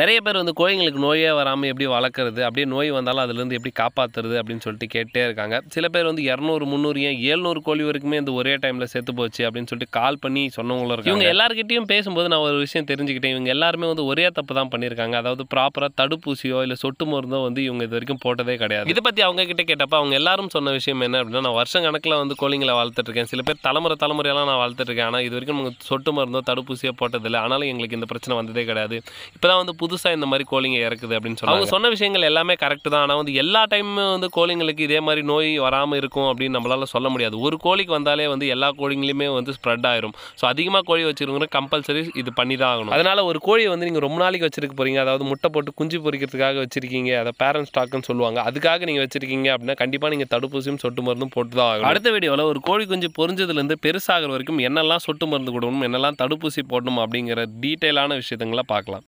நிறைய பேர் வந்து கோழிங்களுக்கு நோயே வராமல் எப்படி வளர்க்குறது அப்படியே நோய் வந்தாலும் அதுலேருந்து எப்படி காப்பாற்றுறது அப்படின்னு சொல்லிட்டு கேட்டே இருக்காங்க சில பேர் வந்து இரநூறு முந்நூறு ஏன் ஏழ்நூறு கோழி வரைக்குமே இந்த ஒரே டைமில் செத்து போச்சு அப்படின்னு சொல்லிட்டு கால் பண்ணி சொன்னவங்களும் இருக்காங்க இவங்க எல்லாருக்கிட்டையும் பேசும்போது நான் ஒரு விஷயம் தெரிஞ்சுக்கிட்டேன் இவங்க எல்லாருமே வந்து ஒரே தப்பு தான் பண்ணியிருக்காங்க அதாவது ப்ராப்பராக தடுப்பூசியோ இல்லை சொட்டு மருந்தோ வந்து இவங்க இது வரைக்கும் போட்டதே கிடையாது இதை பற்றி அவங்க கேட்டப்போ அவங்க எல்லாரும் சொன்ன விஷயம் என்ன அப்படின்னா நான் வருஷம் கணக்கில் வந்து கோழிங்களை வளர்த்துட்ருக்கேன் சில பேர் தலைமுறை தலைமுறையெல்லாம் நான் வளர்த்துட்ருக்கேன் ஆனால் இது வரைக்கும் சொட்டு மருந்தோ தடுப்பூசியோ போட்டதில்லை ஆனாலும் எங்களுக்கு இந்த பிரச்சனை வந்ததே கிடையாது இப்போ தான் வந்து புதுசாக இந்த மாதிரி கோழிங்க இறக்குது அப்படின்னு சொல்லி அவங்க சொன்ன விஷயங்கள் எல்லாமே கரெக்டு தான் ஆனால் வந்து எல்லா டைமுமே வந்து கோழிங்களுக்கு இதே மாதிரி நோய் வராமல் இருக்கும் அப்படின்னு நம்மளால் சொல்ல முடியாது ஒரு கோழிக்கு வந்தாலே வந்து எல்லா கோழிங்களுமே வந்து ஸ்ப்ரெட் ஆயிரும் ஸோ அதிகமாக கோழி வச்சுருக்கவங்க கம்பல்சரி இது பண்ணி தான் ஆகணும் அதனால் ஒரு கோழியை வந்து நீங்கள் ரொம்ப நாளைக்கு வச்சிருக்க போகிறீங்க அதாவது முட்டை போட்டு குஞ்சு பொறிக்கிறதுக்காக வச்சிருக்கீங்க அதை பேரண்ட் ஸ்டாக்குன்னு சொல்லுவாங்க அதுக்காக நீங்கள் வச்சிருக்கீங்க அப்படின்னா கண்டிப்பாக நீங்கள் தடுப்பூசியும் சொட்டு மருந்தும் போட்டு தான் ஆகும் அடுத்த வீடியோவில் ஒரு கோழி குஞ்சு பொறிஞ்சதுலேருந்து பெருசாகிற வரைக்கும் என்னெல்லாம் சொட்டு மருந்து கொடுக்கணும் என்னெல்லாம் தடுப்பூசி போடணும் அப்படிங்கிற டீட்டெயிலான விஷயத்தங்களை பார்க்கலாம்